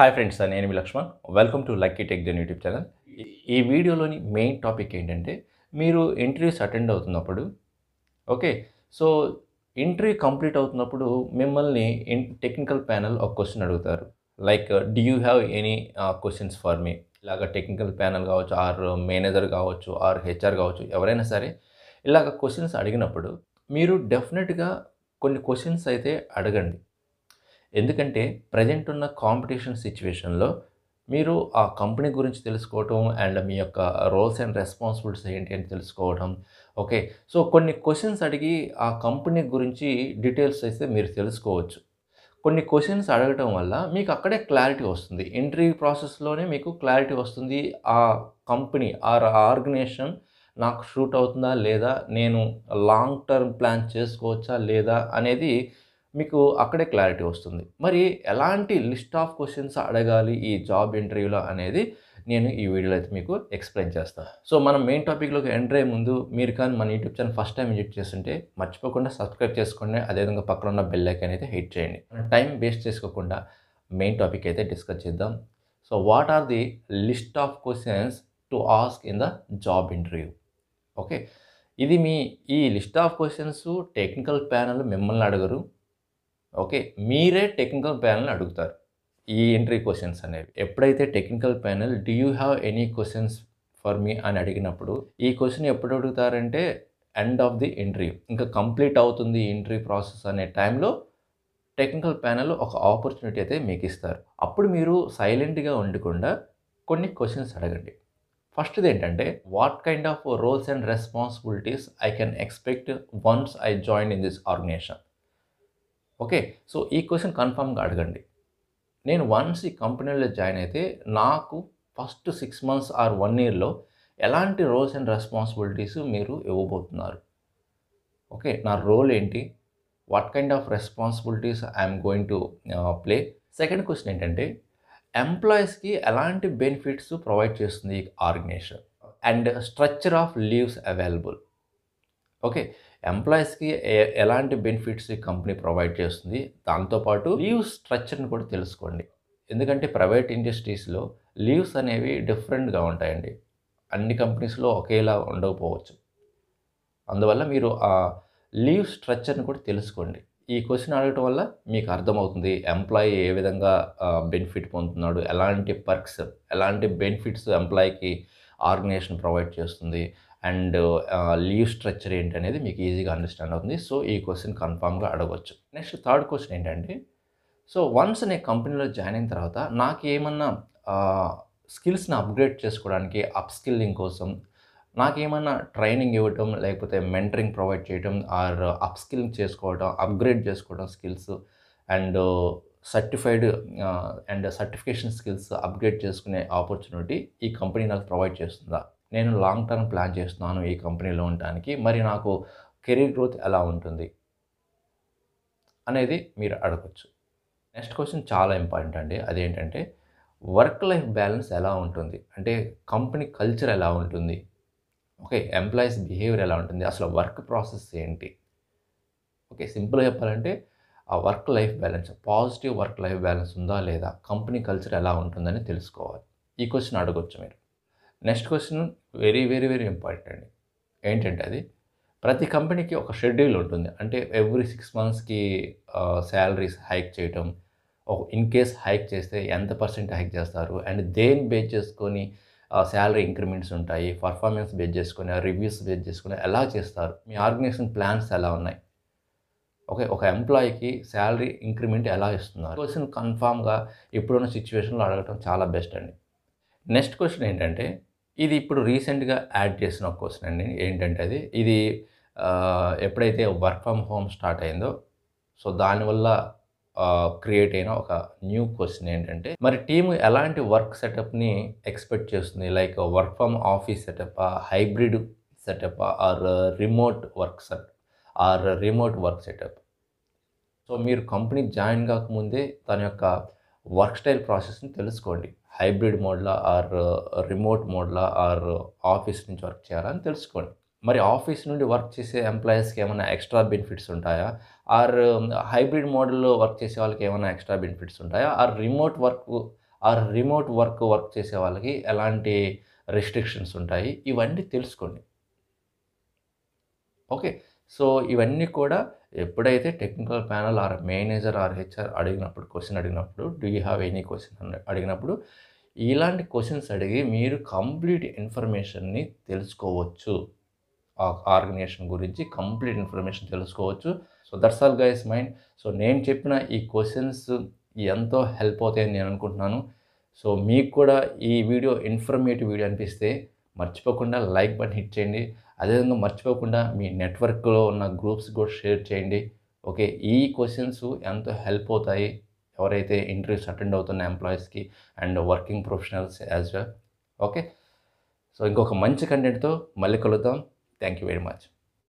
hi friends నేను మీ Lakshman welcome to lucky tech then YouTube channel ఈ వీడియోలోని మెయిన్ టాపిక్ ఏంటంటే మీరు ఇంటర్వ్యూస్ అటెండ్ అవుతున్నప్పుడు ఓకే సో ఇంటర్వ్యూ కంప్లీట్ అవుతున్నప్పుడు మిమ్మల్ని టెక్నికల్ ప్యానల్ ఒక క్వశ్చన్ అడుగుతారు like do you have any questions for me ఇలాగ టెక్నికల్ ప్యానల్ కావచ్చు ఆర్ మేనేజర్ కావచ్చు ఆర్ హెచ్ఆర్ కావచ్చు ఎవరైనా సరే ఇలాగ క్వశ్చన్స్ అడిగినప్పుడు మీరు డెఫినెట్గా కొన్ని క్వశ్చన్స్ అయితే అడగండి ఎందుకంటే ప్రజెంట్ ఉన్న కాంపిటీషన్ సిచ్యువేషన్లో మీరు ఆ కంపెనీ గురించి తెలుసుకోవటం అండ్ మీ యొక్క రోల్స్ అండ్ రెస్పాన్సిబిలిటీస్ ఏంటి అని తెలుసుకోవడం ఓకే సో కొన్ని క్వశ్చన్స్ అడిగి ఆ కంపెనీ గురించి డీటెయిల్స్ అయితే మీరు తెలుసుకోవచ్చు కొన్ని క్వశ్చన్స్ అడగటం వల్ల మీకు అక్కడే క్లారిటీ వస్తుంది ఇంటర్వ్యూ ప్రాసెస్లోనే మీకు క్లారిటీ వస్తుంది ఆ కంపెనీ ఆర్ ఆర్గనైజేషన్ నాకు షూట్ అవుతుందా లేదా నేను లాంగ్ టర్మ్ ప్లాన్ చేసుకోవచ్చా లేదా అనేది మీకు అక్కడే క్లారిటీ వస్తుంది మరి ఎలాంటి లిస్ట్ ఆఫ్ క్వశ్చన్స్ అడగాలి ఈ జాబ్ ఇంటర్వ్యూలో అనేది నేను ఈ వీడియోలో అయితే మీకు ఎక్స్ప్లెయిన్ చేస్తాను సో మనం మెయిన్ టాపిక్లోకి ఎంటర్ అయ్యే ముందు మీరు కానీ మన YouTube channel first time visit చేస్తుంటే మర్చిపోకుండా సబ్స్క్రైబ్ చేసుకోండి అదేవిధంగా పక్కన ఉన్న బెల్ ఐకాన్ అయితే హిట్ చేయండి టైం వేస్ట్ చేసుకోకుండా మెయిన్ టాపిక్ అయితే డిస్కస్ చేద్దాం so what are the list of questions to ask in the job interview okay ఇది మీ ఈ list of questions technical panel మిమ్మల్ని అడగరు ఓకే మీరే టెక్నికల్ ప్యానల్ని అడుగుతారు ఈ ఎంట్రీ క్వశ్చన్స్ అనేవి ఎప్పుడైతే technical panel do you have any questions for me అని అడిగినప్పుడు ఈ క్వశ్చన్ ఎప్పుడు అడుగుతారంటే ఎండ్ ఆఫ్ ది ఇంటర్వ్యూ ఇంకా కంప్లీట్ అవుతుంది ఇంటర్వ్యూ ప్రాసెస్ అనే టైంలో టెక్నికల్ ప్యానల్ ఒక ఆపర్చునిటీ అయితే మీకు ఇస్తారు అప్పుడు మీరు సైలెంట్గా ఉండకుండా కొన్ని క్వశ్చన్స్ అడగండి ఫస్ట్ది ఏంటంటే what kind of roles and responsibilities I can expect once I join in this organisation okay so ఈ క్వశ్చన్ కన్ఫామ్గా అడగండి నేను వన్స్ ఈ కంపెనీలో జాయిన్ అయితే నాకు first six months or one ఇయర్లో ఎలాంటి రోల్స్ అండ్ రెస్పాన్సిబిలిటీస్ మీరు ఇవ్వబోతున్నారు ఓకే నా రోల్ ఏంటి what kind of responsibilities I'm going to play second question ఏంటంటే ఎంప్లాయీస్కి ఎలాంటి బెనిఫిట్స్ ప్రొవైడ్ చేస్తుంది ఈ organisation and structure of leaves available okay ఎంప్లాయీస్కి ఎలాంటి బెనిఫిట్స్ కంపెనీ ప్రొవైడ్ చేస్తుంది దాంతోపాటు లీవ్ స్ట్రక్చర్ని కూడా తెలుసుకోండి ఎందుకంటే ప్రైవేట్ ఇండస్ట్రీస్లో లీవ్స్ అనేవి డిఫరెంట్గా ఉంటాయండి అన్ని కంపెనీస్లో ఒకేలా ఉండకపోవచ్చు అందువల్ల మీరు ఆ లీవ్ స్ట్రక్చర్ని కూడా తెలుసుకోండి ఈ క్వశ్చన్ అడగటం వల్ల మీకు అర్థమవుతుంది ఎంప్లాయీ ఏ విధంగా బెనిఫిట్ పొందుతున్నాడు ఎలాంటి పర్క్స్ ఎలాంటి బెనిఫిట్స్ ఎంప్లాయీకి ఆర్గనైజేషన్ ప్రొవైడ్ చేస్తుంది అండ్ లీవ్ స్ట్రక్చర్ ఏంటనేది మీకు ఈజీగా అండర్స్టాండ్ అవుతుంది సో ఈ క్వశ్చన్ కన్ఫామ్గా అడగవచ్చు నెక్స్ట్ థర్డ్ క్వశ్చన్ ఏంటంటే సో వన్స్ నేను కంపెనీలో జాయిన్ అయిన తర్వాత నాకు ఏమన్నా స్కిల్స్ని అప్గ్రేడ్ చేసుకోవడానికి అప్ స్కిల్లింగ్ కోసం నాకేమన్నా ట్రైనింగ్ ఇవ్వటం లేకపోతే మెంటరింగ్ ప్రొవైడ్ చేయడం ఆర్ అప్ స్కిల్లింగ్ చేసుకోవడం అప్గ్రేడ్ చేసుకోవడం skills and certified and certification skills upgrade చేసుకునే ఆపర్చునిటీ ఈ కంపెనీ నాకు ప్రొవైడ్ చేస్తుందా నేను లాంగ్ టర్మ్ ప్లాన్ చేస్తున్నాను ఈ కంపెనీలో ఉండటానికి మరి నాకు కెరీర్ గ్రోత్ ఎలా ఉంటుంది అనేది మీరు అడగచ్చు నెక్స్ట్ క్వశ్చన్ చాలా ఇంపార్టెంట్ అండి అదేంటంటే వర్క్ లైఫ్ బ్యాలెన్స్ ఎలా ఉంటుంది అంటే కంపెనీ కల్చర్ ఎలా ఉంటుంది ఓకే ఎంప్లాయీస్ బిహేవియర్ ఎలా ఉంటుంది అసలు వర్క్ ప్రాసెస్ ఏంటి ఓకే సింపుల్గా చెప్పాలంటే ఆ work life balance positive work life balance ఉందా లేదా కంపెనీ కల్చర్ ఎలా ఉంటుందని తెలుసుకోవాలి ఈ క్వశ్చన్ అడగొచ్చు మీరు next question very very very important అండి ఏంటంటే అది ప్రతి కంపెనీకి ఒక షెడ్యూల్ ఉంటుంది అంటే ఎవ్రీ సిక్స్ మంత్స్కి శాలరీస్ హైక్ చేయటం ఒక ఇన్ కేస్ హైక్ చేస్తే ఎంత పర్సెంట్ హైక్ చేస్తారు అండ్ దేని బేస్ చేసుకొని శాలరీ ఇంక్రిమెంట్స్ ఉంటాయి పర్ఫార్మెన్స్ బేస్ చేసుకొని రివ్యూస్ బేస్ చేసుకొని ఎలా చేస్తారు మీ ఆర్గనైజేషన్ ప్లాన్స్ ఎలా ఉన్నాయి ఓకే ఒక ఎంప్లాయీకి శాలరీ ఇంక్రిమెంట్ ఎలా ఇస్తున్నారు క్వశ్చన్ కన్ఫామ్గా ఇప్పుడున్న సిచ్యువేషన్లో అడగటం చాలా బెస్ట్ అండి నెక్స్ట్ క్వశ్చన్ ఏంటంటే ఇది ఇప్పుడు రీసెంట్గా యాడ్ చేసిన ఒక క్వశ్చన్ అండి ఏంటంటే అది ఇది ఎప్పుడైతే వర్క్ ఫ్రమ్ హోమ్ స్టార్ట్ అయిందో సో దానివల్ల క్రియేట్ అయిన ఒక న్యూ క్వశ్చన్ ఏంటంటే మరి టీమ్ ఎలాంటి వర్క్ సెటప్ని ఎక్స్పెక్ట్ చేస్తుంది like work from office setup hybrid setup or remote work set or remote work setup so మీరు కంపెనీ జాయిన్ కాకముందే తన యొక్క వర్క్ స్టైల్ ప్రాసెస్ని తెలుసుకోండి హైబ్రిడ్ మోడ్లా ఆర్ రిమోట్ మోడ్లా ఆర్ ఆఫీస్ నుంచి వర్క్ చేయాలా అని తెలుసుకోండి మరి ఆఫీస్ నుండి వర్క్ చేసే ఎంప్లాయీస్కి ఏమైనా ఎక్స్ట్రా బెనిఫిట్స్ ఉంటాయా ఆర్ హైబ్రిడ్ మోడల్లో వర్క్ చేసే వాళ్ళకి ఏమైనా ఎక్స్ట్రా బెనిఫిట్స్ ఉంటాయా or remote work or remote work work చేసే వాళ్ళకి ఎలాంటి రెస్ట్రిక్షన్స్ ఉంటాయి ఇవన్నీ తెలుసుకోండి ఓకే సో ఇవన్నీ కూడా ఎప్పుడైతే technical panel or manager or HR అడిగినప్పుడు క్వశ్చన్ అడిగినప్పుడు do you have any question అడిగినప్పుడు ఇలాంటి క్వశ్చన్స్ అడిగి మీరు కంప్లీట్ ఇన్ఫర్మేషన్ని తెలుసుకోవచ్చు ఆ ఆర్గనైజేషన్ గురించి కంప్లీట్ ఇన్ఫర్మేషన్ తెలుసుకోవచ్చు so that's all guys mind so నేను చెప్పిన ఈ క్వశ్చన్స్ ఎంతో హెల్ప్ అవుతాయని నేను అనుకుంటున్నాను సో మీకు కూడా ఈ వీడియో ఇన్ఫర్మేటివ్ వీడియో అనిపిస్తే మర్చిపోకుండా లైక్ బటన్ హిట్ చేయండి అదేవిధంగా మర్చిపోకుండా మీ నెట్వర్క్లో ఉన్న గ్రూప్స్ కూడా షేర్ చేయండి ఓకే ఈ క్వశ్చన్స్ ఎంతో హెల్ప్ అవుతాయి ఎవరైతే ఇంటర్వ్యూస్ అటెండ్ అవుతున్న ఎంప్లాయీస్కి and working professionals as well okay so ఇంకొక మంచి కంటెంట్తో మళ్ళీ కలుద్దాం థ్యాంక్ యూ వెరీ మచ్